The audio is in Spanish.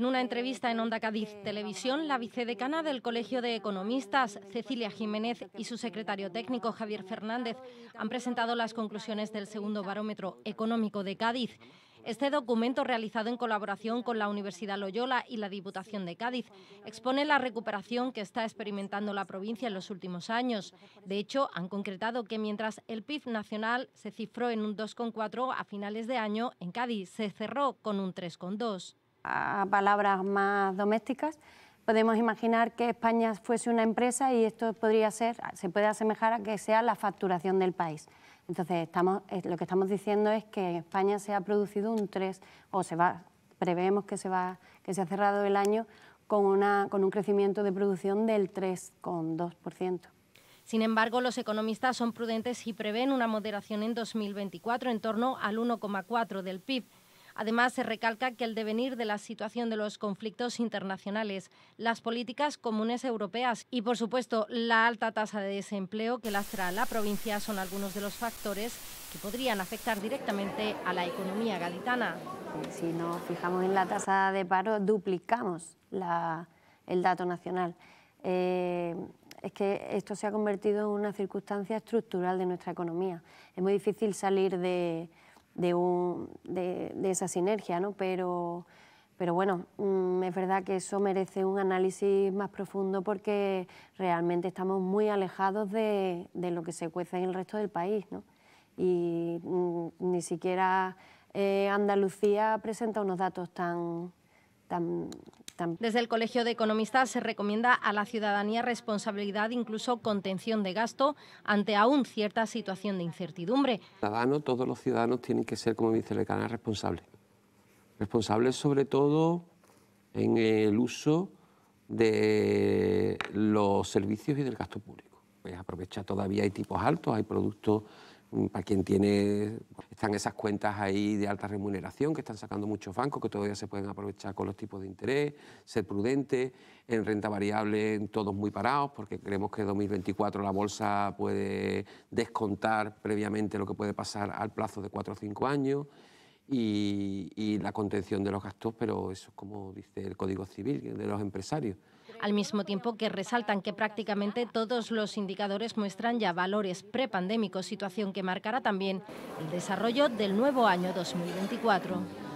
En una entrevista en Onda Cádiz Televisión, la vicedecana del Colegio de Economistas, Cecilia Jiménez, y su secretario técnico, Javier Fernández, han presentado las conclusiones del segundo barómetro económico de Cádiz. Este documento, realizado en colaboración con la Universidad Loyola y la Diputación de Cádiz, expone la recuperación que está experimentando la provincia en los últimos años. De hecho, han concretado que mientras el PIB nacional se cifró en un 2,4 a finales de año, en Cádiz se cerró con un 3,2 a palabras más domésticas, podemos imaginar que España fuese una empresa y esto podría ser, se puede asemejar a que sea la facturación del país. Entonces, estamos, eh, lo que estamos diciendo es que España se ha producido un 3, o se va, preveemos que se, va, que se ha cerrado el año con, una, con un crecimiento de producción del 3,2%. Sin embargo, los economistas son prudentes y prevén una moderación en 2024 en torno al 1,4 del PIB Además, se recalca que el devenir de la situación de los conflictos internacionales, las políticas comunes europeas y, por supuesto, la alta tasa de desempleo que lastra a la provincia son algunos de los factores que podrían afectar directamente a la economía gaditana. Si nos fijamos en la tasa de paro, duplicamos el dato nacional. Eh, es que esto se ha convertido en una circunstancia estructural de nuestra economía. Es muy difícil salir de, de, esa sinergia, ¿no? Pero, pero bueno, mm, es verdad que eso merece un análisis más profundo porque realmente estamos muy alejados de, lo que se cuece en el resto del país, ¿no? Y mm, ni siquiera eh, Andalucía presenta unos datos tan, desde el Colegio de Economistas se recomienda a la ciudadanía responsabilidad, incluso contención de gasto, ante aún cierta situación de incertidumbre. Ciudadano, todos los ciudadanos tienen que ser, como dice el canal, responsables. Responsables sobre todo en el uso de los servicios y del gasto público. Pues aprovecha todavía hay tipos altos, hay productos Mm, para quien tiene, están esas cuentas ahí de alta remuneración que están sacando muchos bancos, que todavía se pueden aprovechar con los tipos de interés, ser prudentes, en renta variable todos muy parados, porque creemos que en 2024 la bolsa puede descontar previamente lo que puede pasar al plazo de 4 o 5 años. y la contención de los gastos, pero eso es como dice el Código Civil de los empresarios al mismo tiempo que resaltan que prácticamente todos los indicadores muestran ya valores prepandémicos, situación que marcará también el desarrollo del nuevo año 2024.